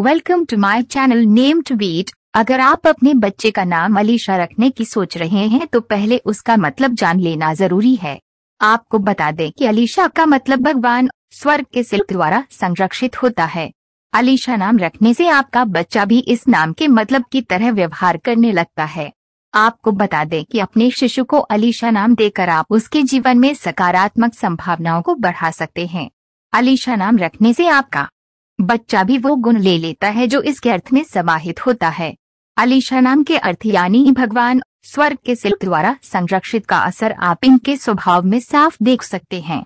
welcome to my channel name to beat अगर आप अपने बच्चे का नाम अलीशा रखने की सोच रहे हैं तो पहले उसका मतलब जान लेना जरूरी है आपको बता दें कि अलीशा का मतलब भगवान स्वर्ग के सिल्क द्वारा संरक्षित होता है अलीशा नाम रखने से आपका बच्चा भी इस नाम के मतलब की तरह व्यवहार करने लगता है आपको बता दें कि अपने शिशु को अलीशा नाम देकर आप उसके जीवन में सकारात्मक संभावनाओं को बढ़ा सकते हैं अलीशा नाम रखने से आपका बच्चा भी वो गुण ले लेता है जो इसके अर्थ में समाहित होता है अलीशा नाम के अर्थ यानी भगवान स्वर्ग के सिल्क द्वारा संरक्षित का असर आप इनके स्वभाव में साफ देख सकते हैं